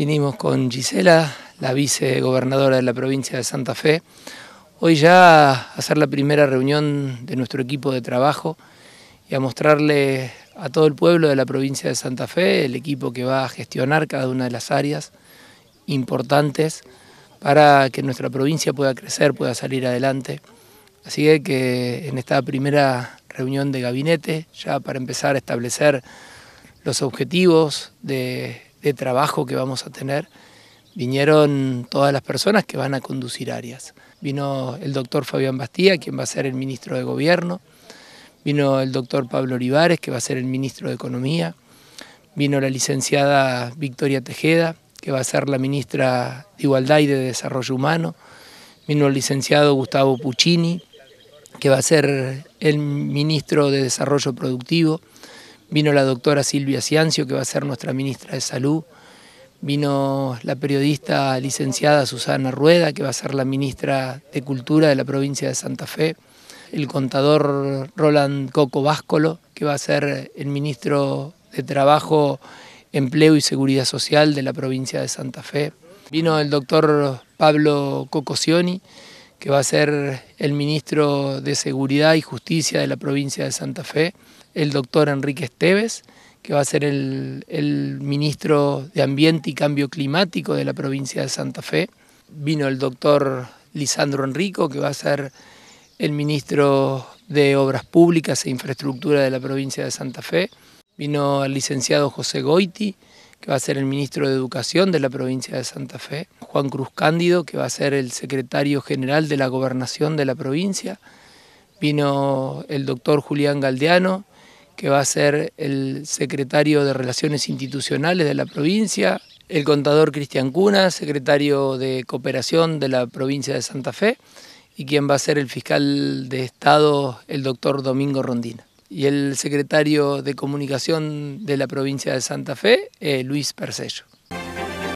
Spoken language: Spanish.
Vinimos con Gisela, la vicegobernadora de la provincia de Santa Fe. Hoy ya a hacer la primera reunión de nuestro equipo de trabajo y a mostrarle a todo el pueblo de la provincia de Santa Fe el equipo que va a gestionar cada una de las áreas importantes para que nuestra provincia pueda crecer, pueda salir adelante. Así que en esta primera reunión de gabinete, ya para empezar a establecer los objetivos de de trabajo que vamos a tener, vinieron todas las personas que van a conducir áreas. Vino el doctor Fabián Bastía, quien va a ser el ministro de Gobierno, vino el doctor Pablo Olivares, que va a ser el ministro de Economía, vino la licenciada Victoria Tejeda, que va a ser la ministra de Igualdad y de Desarrollo Humano, vino el licenciado Gustavo Puccini, que va a ser el ministro de Desarrollo Productivo, Vino la doctora Silvia Ciancio, que va a ser nuestra ministra de Salud. Vino la periodista licenciada Susana Rueda, que va a ser la ministra de Cultura de la provincia de Santa Fe. El contador Roland Coco Váscolo, que va a ser el ministro de Trabajo, Empleo y Seguridad Social de la provincia de Santa Fe. Vino el doctor Pablo Cocosioni, que va a ser el ministro de Seguridad y Justicia de la provincia de Santa Fe, el doctor Enrique Esteves, que va a ser el, ministro de Ambiente y Cambio Climático de la provincia de Santa Fe. Vino el doctor Lisandro Enrico, que va a ser el ministro de Obras Públicas e Infraestructura de la provincia de Santa Fe. Vino el licenciado José Goiti, que va a ser el ministro de Educación de la provincia de Santa Fe, Juan Cruz Cándido, que va a ser el secretario general de la gobernación de la provincia, vino el doctor Julián Galdeano, que va a ser el secretario de Relaciones Institucionales de la provincia, el contador Cristian Cuna, secretario de Cooperación de la provincia de Santa Fe, y quien va a ser el fiscal de Estado, el doctor Domingo Rondina y el secretario de Comunicación de la provincia de Santa Fe, eh, Luis Percello.